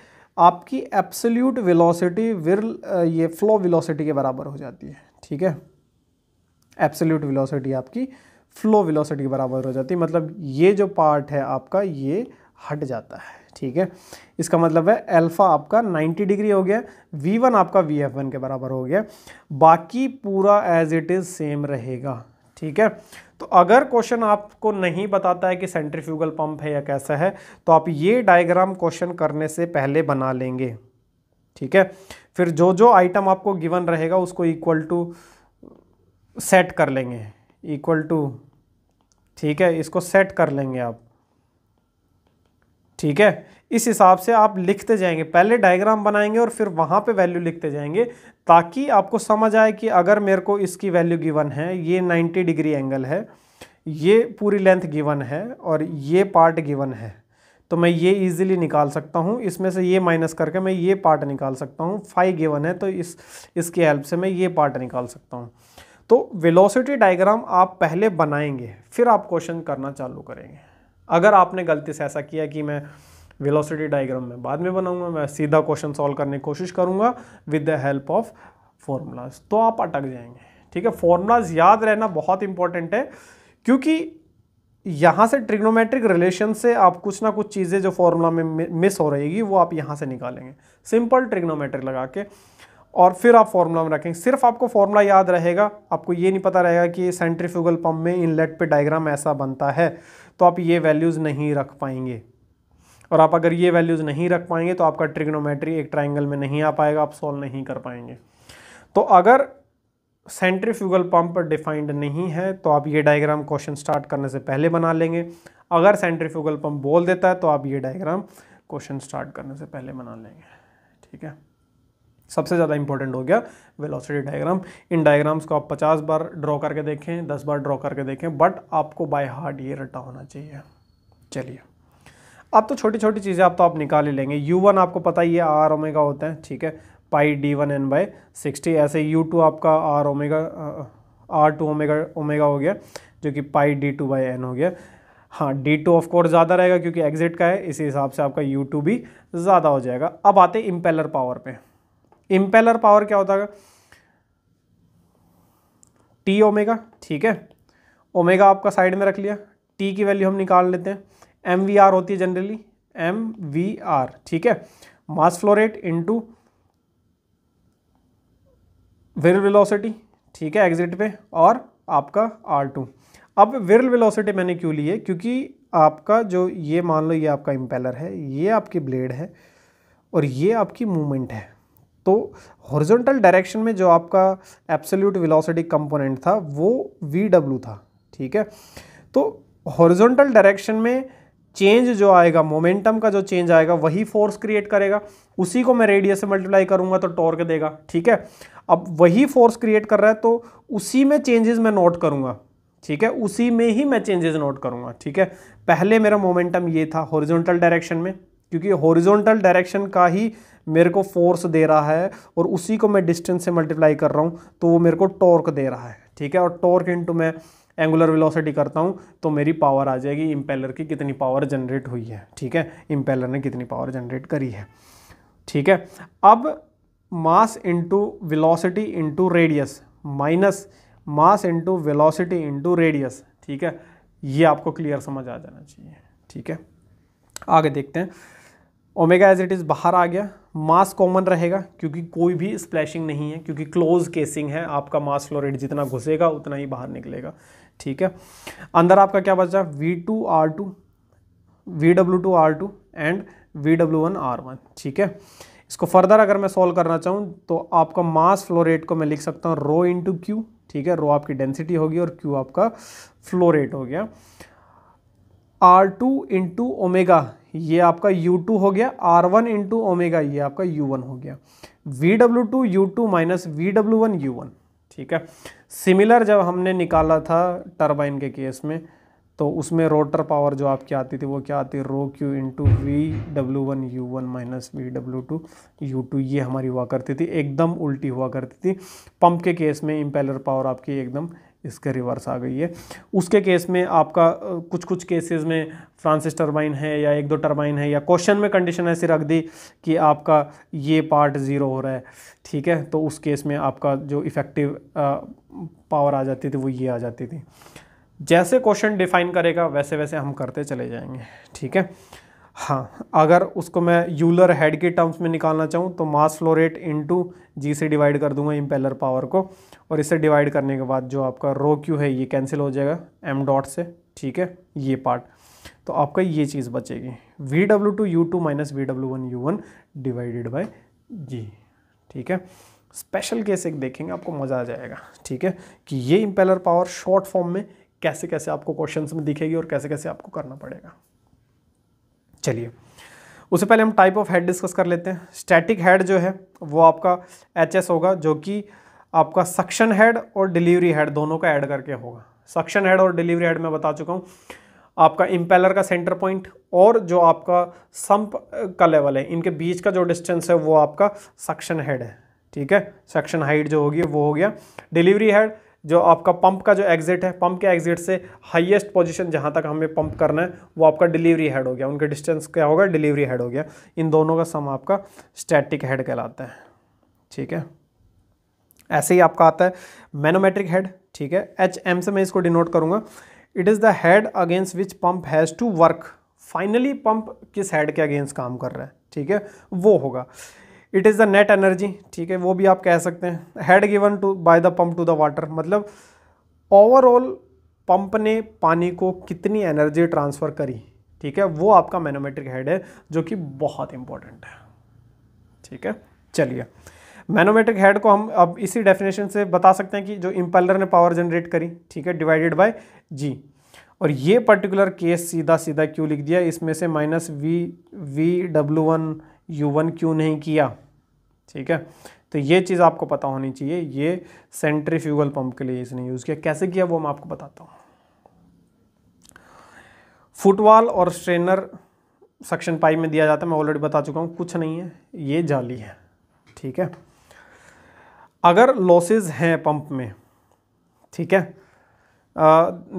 आपकी एप्सोल्यूट वेलोसिटी विल ये फ्लो वेलोसिटी के बराबर हो जाती है ठीक है एब्सोल्यूट वेलोसिटी आपकी फ्लो वेलोसिटी के बराबर हो जाती है मतलब ये जो पार्ट है आपका ये हट जाता है ठीक है इसका मतलब है अल्फ़ा आपका 90 डिग्री हो गया वी वन आपका वी एफ वन के बराबर हो गया बाकी पूरा एज इट इज़ सेम रहेगा ठीक है तो अगर क्वेश्चन आपको नहीं बताता है कि सेंट्रीफ्यूगल पंप है या कैसा है तो आप ये डायग्राम क्वेश्चन करने से पहले बना लेंगे ठीक है फिर जो जो आइटम आपको गिवन रहेगा उसको इक्वल टू सेट कर लेंगे इक्वल टू ठीक है इसको सेट कर लेंगे आप ठीक है इस हिसाब से आप लिखते जाएंगे पहले डायग्राम बनाएंगे और फिर वहां पे वैल्यू लिखते जाएंगे ताकि आपको समझ आए कि अगर मेरे को इसकी वैल्यू गिवन है ये 90 डिग्री एंगल है ये पूरी लेंथ गिवन है और ये पार्ट गिवन है तो मैं ये इजीली निकाल सकता हूँ इसमें से ये माइनस करके मैं ये पार्ट निकाल सकता हूँ फाइव गिवन है तो इस इसकी हेल्प से मैं ये पार्ट निकाल सकता हूँ तो वेलोसिटी डायग्राम आप पहले बनाएंगे फिर आप क्वेश्चन करना चालू करेंगे अगर आपने गलती से ऐसा किया कि मैं वेलोसिटी डायग्राम में बाद में बनाऊँगा मैं सीधा क्वेश्चन सॉल्व करने की कोशिश करूँगा with the help of formulas तो आप अटक जाएंगे ठीक है फॉर्मूलाज याद रहना बहुत इंपॉर्टेंट है क्योंकि यहाँ से ट्रिग्नोमेट्रिक रिलेशन से आप कुछ ना कुछ चीज़ें जो फॉर्मूला में मिस हो रहेगी वो आप यहाँ से निकालेंगे सिंपल ट्रिग्नोमेट्रिक लगा के और फिर आप फॉर्मूला में रखेंगे सिर्फ आपको फॉर्मूला याद रहेगा आपको ये नहीं पता रहेगा कि सेंट्रीफ्यूगल पंप में इनलेट पे डायग्राम ऐसा बनता है तो आप ये वैल्यूज़ नहीं रख पाएंगे और आप अगर ये वैल्यूज़ नहीं रख पाएंगे तो आपका ट्रिग्नोमेट्री एक ट्राइंगल में नहीं आ पाएगा आप सॉल्व नहीं कर पाएंगे तो अगर सेंट्रीफ्यूगल पंप डिफाइंड नहीं है तो आप ये डायग्राम क्वेश्चन स्टार्ट करने से पहले बना लेंगे अगर सेंट्रीफ्यूगल पंप बोल देता है तो आप ये डायग्राम क्वेश्चन स्टार्ट करने से पहले बना लेंगे ठीक है सबसे ज़्यादा इंपॉर्टेंट हो गया वेलोसिटी डायग्राम इन डायग्राम्स को आप 50 बार ड्रॉ करके देखें 10 बार ड्रॉ करके देखें बट आपको बाय हार्ट ये रटा होना चाहिए चलिए अब तो छोटी छोटी चीज़ें आप तो आप निकाल ही लेंगे यू वन आपको पता ही है आर ओमेगा होता है ठीक है pi D one N by sixty ऐसे यू टू आपका R omega R two omega omega हो गया जो कि pi D two by N हो गया हाँ डी टू ऑफकोर्स ज़्यादा रहेगा क्योंकि एग्जिट का है इसी हिसाब से आपका यू टू भी ज़्यादा हो जाएगा अब आते हैं इम्पेलर पावर पे इम्पेलर पावर क्या होता है टी ओमेगा ठीक है ओमेगा आपका साइड में रख लिया टी की वैल्यू हम निकाल लेते हैं एम वी आर होती है जनरली एम वी आर ठीक है mass flow rate into whirl velocity ठीक है एग्जिट पे और आपका आर टू अब विरल वेलोसिटी मैंने क्यों ली है क्योंकि आपका जो ये मान लो ये आपका इम्पेलर है ये आपकी ब्लेड है और ये आपकी मूवमेंट है तो हॉरिजॉन्टल डायरेक्शन में जो आपका एब्सोल्यूट वेलोसिटी कंपोनेंट था वो वी डब्ल्यू था ठीक है तो हॉरिजॉन्टल डायरेक्शन में चेंज जो आएगा मोमेंटम का जो चेंज आएगा वही फोर्स क्रिएट करेगा उसी को मैं रेडियस से मल्टीप्लाई करूंगा तो टॉर्क देगा ठीक है अब वही फोर्स क्रिएट कर रहा है तो उसी में चेंजेस मैं नोट करूंगा ठीक है उसी में ही मैं चेंजेस नोट करूंगा ठीक है पहले मेरा मोमेंटम ये था हॉरिजॉन्टल डायरेक्शन में क्योंकि हॉरिजॉन्टल डायरेक्शन का ही मेरे को फोर्स दे रहा है और उसी को मैं डिस्टेंस से मल्टीप्लाई कर रहा हूँ तो वो मेरे को टॉर्क दे रहा है ठीक है और टॉर्क इंटू मैं एंगुलर वेलोसिटी करता हूँ तो मेरी पावर आ जाएगी इम्पेलर की कितनी पावर जनरेट हुई है ठीक है इम्पेलर ने कितनी पावर जनरेट करी है ठीक है अब mass into velocity into radius minus mass into velocity into radius ठीक है ये आपको क्लियर समझ आ जाना चाहिए ठीक है आगे देखते हैं ओमेगा एज इट इज़ बाहर आ गया मास कॉमन रहेगा क्योंकि कोई भी स्प्लैशिंग नहीं है क्योंकि क्लोज केसिंग है आपका मास फ्लोरेट जितना घुसेगा उतना ही बाहर निकलेगा ठीक है अंदर आपका क्या बचा V two R two V W two R two and V W one R one ठीक है इसको फर्दर अगर मैं सॉल्व करना चाहूँ तो आपका मास फ्लो रेट को मैं लिख सकता हूँ रो इंटू क्यू ठीक है रो आपकी डेंसिटी होगी और क्यू आपका फ्लो रेट हो गया आर टू इंटू ओमेगा ये आपका यू टू हो गया आर वन इंटू ओमेगा ये आपका यू वन हो गया V W two U two minus V W one U one ठीक है सिमिलर जब हमने निकाला था टर्बाइन के केस में तो उसमें रोटर पावर जो आपकी आती थी वो क्या आती है rho Q into V W one U one minus V W two U two ये हमारी हुआ करती थी एकदम उल्टी हुआ करती थी पंप के केस में इम्पेलर पावर आपकी एकदम इसके रिवर्स आ गई है उसके केस में आपका कुछ कुछ केसेस में फ्रांसिस टर्बाइन है या एक दो टर्बाइन है या क्वेश्चन में कंडीशन ऐसी रख दी कि आपका ये पार्ट ज़ीरो हो रहा है ठीक है तो उस केस में आपका जो इफ़ेक्टिव पावर आ जाती थी वो ये आ जाती थी जैसे क्वेश्चन डिफाइन करेगा वैसे वैसे हम करते चले जाएंगे ठीक है हाँ अगर उसको मैं यूलर हेड के टर्म्स में निकालना चाहूँ तो मास फ्लोरेट इंटू जी से डिवाइड कर दूंगा इम्पेलर पावर को और इसे डिवाइड करने के बाद जो आपका रो क्यू है ये कैंसिल हो जाएगा एम डॉट से ठीक है ये पार्ट तो आपका ये चीज़ बचेगी V W two U two minus V W one U one divided by G ठीक है स्पेशल केस एक देखेंगे आपको मज़ा आ जाएगा ठीक है कि ये इम्पेलर पावर शॉर्ट फॉर्म में कैसे कैसे आपको क्वेश्चन में दिखेगी और कैसे कैसे आपको करना पड़ेगा चलिए उससे पहले हम टाइप ऑफ हेड डिस्कस कर लेते हैं स्टैटिक हेड जो है वो आपका एच होगा जो कि आपका सक्शन हेड और डिलीवरी हेड दोनों का ऐड करके होगा सक्शन हेड और डिलीवरी हेड मैं बता चुका हूँ आपका इम्पेलर का सेंटर पॉइंट और जो आपका संप का लेवल है इनके बीच का जो डिस्टेंस है वो आपका सक्शन हेड है ठीक है सक्शन हाइट जो होगी वो हो गया डिलीवरी हेड जो आपका पंप का जो एग्जिट है पंप के एग्जिट से हाईएस्ट पोजीशन जहां तक हमें पंप करना है वो आपका डिलीवरी हेड हो गया उनके डिस्टेंस क्या होगा डिलीवरी हेड हो गया इन दोनों का सम आपका स्टैटिक हेड कहलाता है ठीक है ऐसे ही आपका आता है मैनोमेट्रिक हेड ठीक है एच एम से मैं इसको डिनोट करूंगा it is the head against which pump has to work finally pump किस हेड के अगेंस्ट काम कर रहा है ठीक है वो होगा it is the net energy ठीक है वो भी आप कह सकते हैं head given to by the pump to the water मतलब ओवरऑल पंप ने पानी को कितनी एनर्जी ट्रांसफ़र करी ठीक है वो आपका मैनोमेट्रिक हेड है जो कि बहुत इंपॉर्टेंट है ठीक है चलिए मैनोमेट्रिक हेड को हम अब इसी डेफिनेशन से बता सकते हैं कि जो इम्पेलर ने पावर जनरेट करी ठीक है डिवाइडेड बाय जी और ये पर्टिकुलर केस सीधा सीधा क्यों लिख दिया इसमें से minus V V W one U one क्यों नहीं किया ठीक है तो ये चीज़ आपको पता होनी चाहिए ये सेंट्रीफ्यूगल पंप के लिए इसने यूज़ किया कैसे किया वो मैं आपको बताता हूँ फुटवाल और स्ट्रेनर सेक्शन पाइप में दिया जाता है मैं ऑलरेडी बता चुका हूँ कुछ नहीं है ये जाली है ठीक है अगर लॉसेज हैं पंप में ठीक है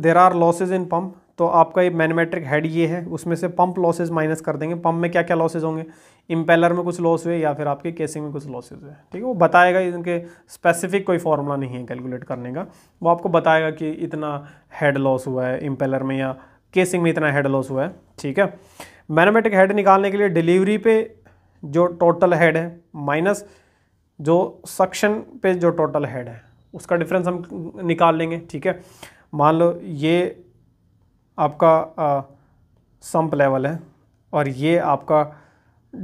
there are losses in pump तो आपका ये मैनमेट्रिक हेड ये है उसमें से पंप लॉसेज माइनस कर देंगे पंप में क्या क्या लॉसेज होंगे इम्पेलर में कुछ लॉस हुए या फिर आपके केसिंग में कुछ लॉसेज हुए ठीक है वो बताएगा इनके स्पेसिफिक कोई फॉर्मूला नहीं है कैलकुलेट करने का वो आपको बताएगा कि इतना हेड लॉस हुआ है इम्पेलर में या केसिंग में इतना हेड लॉस हुआ है ठीक है मैनोमेट्रिक हेड निकालने के लिए डिलीवरी पे जो टोटल हेड है माइनस जो सक्शन पे जो टोटल हेड है उसका डिफरेंस हम निकाल लेंगे ठीक है मान लो ये आपका संप लेवल है और ये आपका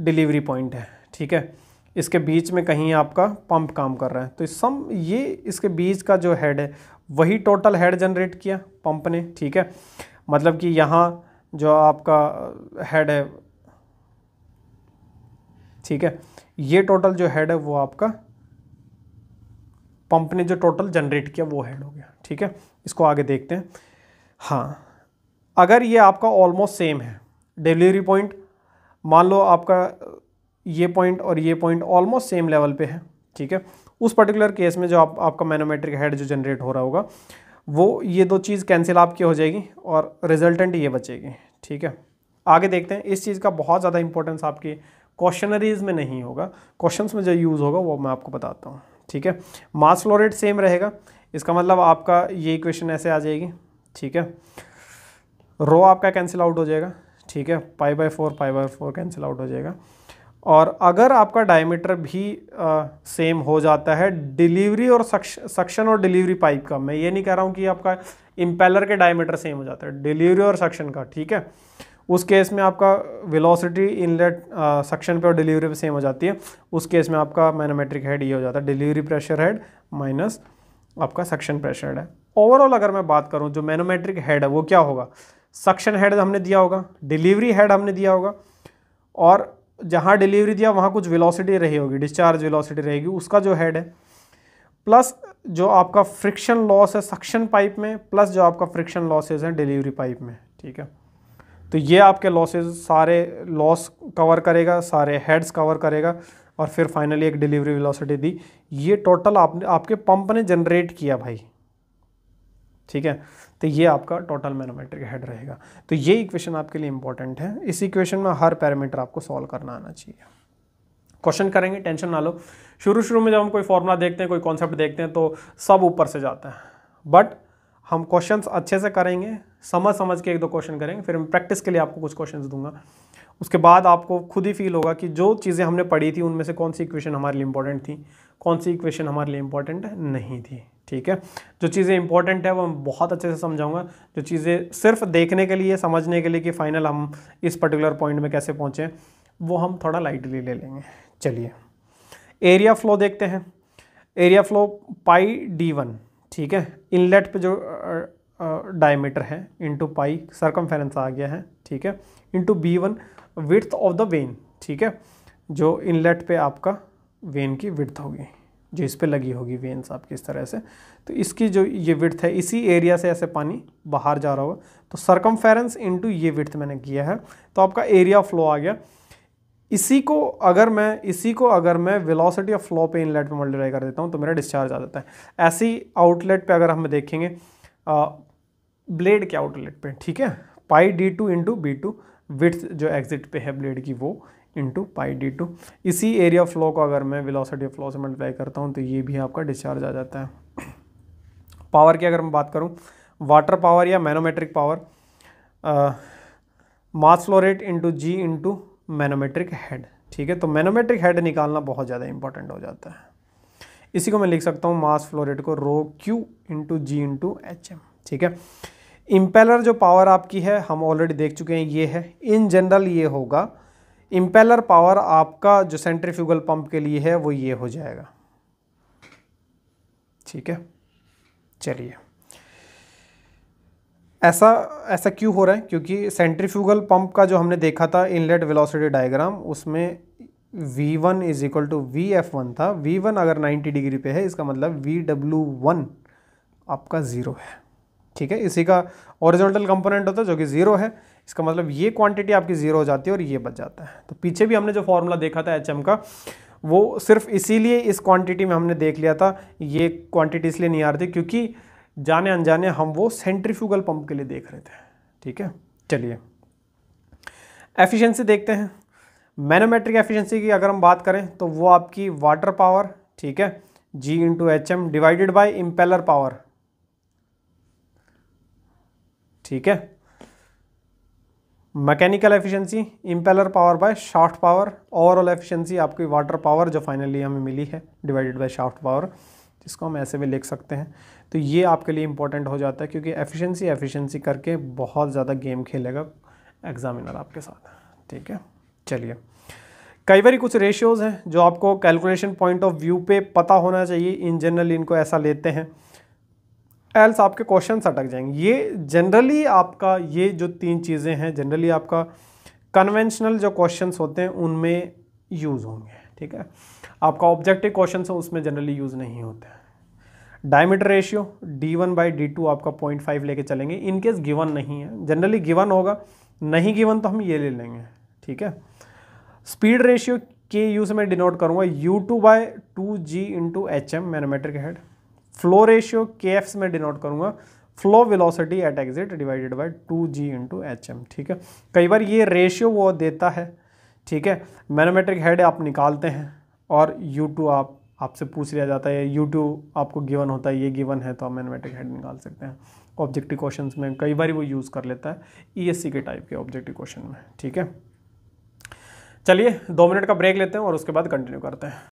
डिलीवरी पॉइंट है ठीक है इसके बीच में कहीं आपका पंप काम कर रहा है तो सम ये इसके बीच का जो हेड है वही टोटल हेड जनरेट किया पंप ने ठीक है मतलब कि यहाँ जो आपका हेड है ठीक है ये टोटल जो हेड है वो आपका पंप ने जो टोटल जनरेट किया वो हेड हो गया ठीक है इसको आगे देखते हैं हाँ अगर ये आपका ऑलमोस्ट सेम है डिलीवरी पॉइंट मान लो आपका ये पॉइंट और ये पॉइंट ऑलमोस्ट सेम लेवल पे है ठीक है उस पर्टिकुलर केस में जो आप आपका मैनोमेट्रिक हेड जो जनरेट हो रहा होगा वो ये दो चीज़ कैंसिल आपकी हो जाएगी और रिजल्टेंट ये बचेगी ठीक है आगे देखते हैं इस चीज़ का बहुत ज़्यादा इंपॉर्टेंस आपकी क्वेश्चनरीज में नहीं होगा क्वेश्चंस में जो यूज़ होगा वो मैं आपको बताता हूँ ठीक है मास फ्लोरेट सेम रहेगा इसका मतलब आपका ये इक्वेशन ऐसे आ जाएगी ठीक है रो आपका कैंसिल आउट हो जाएगा ठीक है pi by four pi by four cancel out हो जाएगा और अगर आपका डायमीटर भी आ, सेम हो जाता है डिलीवरी और सक्शन और डिलीवरी पाइप का मैं ये नहीं कह रहा हूँ कि आपका इम्पेलर के डायमीटर सेम हो जाता है डिलीवरी और सक्शन का ठीक है उस केस में आपका वेलोसिटी इनलेट सक्शन पे और डिलीवरी पे सेम हो जाती है उस केस में आपका मैनोमेट्रिक हेड ये हो जाता है डिलीवरी प्रेशर हेड माइनस आपका सक्शन प्रेशर हेड है ओवरऑल अगर मैं बात करूँ जो मैनोमेट्रिक हेड है वो क्या होगा सक्शन हेड हमने दिया होगा डिलीवरी हेड हमने दिया होगा और जहाँ डिलीवरी दिया वहाँ कुछ वेलोसिटी रही होगी डिस्चार्ज विलोसिटी रहेगी उसका जो हेड है प्लस जो आपका फ्रिक्शन लॉस है सक्शन पाइप में प्लस जो आपका फ्रिक्शन लॉसेज है डिलीवरी पाइप में ठीक है तो ये आपके लॉसेज सारे लॉस कवर करेगा सारे हेड्स कवर करेगा और फिर फाइनली एक डिलीवरी वेलोसिटी दी ये टोटल आपने आपके पंप ने जनरेट किया भाई ठीक है तो ये आपका टोटल मैनोमेट्रिक हेड रहेगा तो ये इक्वेशन आपके लिए इंपॉर्टेंट है इस इक्वेशन में हर पैरामीटर आपको सॉल्व करना आना चाहिए क्वेश्चन करेंगे टेंशन ना लो शुरू शुरू में जब हम कोई फॉर्मूला देखते हैं कोई कॉन्सेप्ट देखते हैं तो सब ऊपर से जाता है बट हम क्वेश्चंस अच्छे से करेंगे समझ समझ के एक दो क्वेश्चन करेंगे फिर मैं प्रैक्टिस के लिए आपको कुछ क्वेश्चंस दूंगा उसके बाद आपको खुद ही फील होगा कि जो चीज़ें हमने पढ़ी थी उनमें से कौन सी इक्वेशन हमारे लिए इंपॉर्टेंट थी कौन सी इक्वेशन हमारे लिए इंपॉर्टेंट नहीं थी ठीक है जो चीज़ें इंपॉर्टेंट है वो मैं बहुत अच्छे से समझाऊंगा जो चीज़ें सिर्फ देखने के लिए समझने के लिए कि फ़ाइनल हम इस पर्टिकुलर पॉइंट में कैसे पहुँचें वो हम थोड़ा लाइटली ले लेंगे चलिए एरिया फ्लो देखते हैं area flow pi D one ठीक है इनलेट पे जो डायमीटर है इंटू पाई सरकमफेरेंस आ गया है ठीक है into B one width of the vane ठीक है जो इनलेट पे आपका वेन की विथ होगी जो इस पर लगी होगी वेन्स आपकी इस तरह से तो इसकी जो ये विथ है इसी एरिया से ऐसे पानी बाहर जा रहा होगा तो सरकमफेरेंस इंटू ये विर्थ मैंने किया है तो आपका एरिया फ्लो आ गया इसी को अगर मैं इसी को अगर मैं वेलोसिटी ऑफ फ्लो पे इनलेट पे मल्टीप्लाई कर देता हूँ तो मेरा डिस्चार्ज आ जाता है ऐसी आउटलेट पे अगर हम देखेंगे आ, ब्लेड के आउटलेट पे ठीक है pi D two into B two width जो एग्जिट पे है ब्लेड की वो इंटू पाई डी टू इसी एरिया ऑफ फ्लो को अगर मैं वेलोसिटी ऑफ फ्लो से मल्टीप्लाई करता हूँ तो ये भी आपका डिस्चार्ज आ जाता है पावर की अगर मैं बात करूँ वाटर पावर या manometric power mass flow rate into G into manometric head ठीक है तो मैनोमेट्रिक हेड निकालना बहुत ज़्यादा इंपॉर्टेंट हो जाता है इसी को मैं लिख सकता हूँ मास फ्लोरेट को rho Q into G into H M ठीक है इम्पेलर जो पावर आपकी है हम ऑलरेडी देख चुके हैं ये है इन जनरल ये होगा इम्पेलर पावर आपका जो सेंट्रीफ्यूगल पंप के लिए है वो ये हो जाएगा ठीक है चलिए ऐसा ऐसा क्यों हो रहा है क्योंकि सेंट्रीफ्यूगल पंप का जो हमने देखा था इनलेट वेलोसिटी डायग्राम उसमें V1 one is equal to V F one था V1 अगर 90 डिग्री पे है इसका मतलब VW1 आपका ज़ीरो है ठीक है इसी का ओरिजिनल कंपोनेंट होता है जो कि ज़ीरो है इसका मतलब ये क्वांटिटी आपकी ज़ीरो हो जाती है और ये बच जाता है तो पीछे भी हमने जो फॉर्मूला देखा था एच का वो सिर्फ इसीलिए इस क्वांटिटी में हमने देख लिया था ये क्वांटिटी इसलिए नहीं आ रही थी क्योंकि जाने अनजाने हम वो सेंट्रीफ्यूगल पंप के लिए देख रहे थे ठीक है चलिए एफिशिएंसी देखते हैं मैनोमेट्रिक एफिशिएंसी की अगर हम बात करें तो वो आपकी वाटर पावर ठीक है G into H M divided by impeller power ठीक है mechanical efficiency impeller power by shaft power overall efficiency आपकी वाटर पावर जो फाइनली हमें मिली है डिवाइडेड बाय शाफ्ट पावर इसको हम ऐसे भी लिख सकते हैं तो ये आपके लिए इंपॉर्टेंट हो जाता है क्योंकि एफिशिएंसी एफिशिएंसी करके बहुत ज़्यादा गेम खेलेगा एग्ज़ामिनर आपके साथ ठीक है चलिए कई बार कुछ रेशियोज़ हैं जो आपको कैलकुलेशन पॉइंट ऑफ व्यू पे पता होना चाहिए इन जनरल इनको ऐसा लेते हैं एल्स आपके क्वेश्चन अटक जाएंगे ये जनरली आपका ये जो तीन चीज़ें हैं जनरली आपका कन्वेंशनल जो क्वेश्चन होते हैं उनमें यूज़ होंगे ठीक है आपका ऑब्जेक्टिव क्वेश्चन उसमें जनरली यूज़ नहीं होते हैं diameter ratio D one by D two आपका पॉइंट फाइव लेके चलेंगे इनकेस गिवन नहीं है जनरली गिवन होगा नहीं गिवन तो हम ये ले लेंगे ठीक है स्पीड रेशियो के यू से मैं डिनोट करूँगा U two by two G into H M manometric के head flow ratio K F से मैं डिनोट करूँगा flow velocity at exit divided by two G into H M ठीक है कई बार ये रेशियो वो देता है ठीक है मैनोमेट्रिक हेड आप निकालते हैं और यू टू आप आपसे पूछ लिया जाता है यूट्यूब आपको गिवन होता है ये गिवन है तो आप मैनमेटिक हेड निकाल सकते हैं ऑब्जेक्टिव क्वेश्चन में कई बार वो यूज़ कर लेता है ई e के टाइप के ऑब्जेक्टिव क्वेश्चन में ठीक है चलिए दो मिनट का ब्रेक लेते हैं और उसके बाद कंटिन्यू करते हैं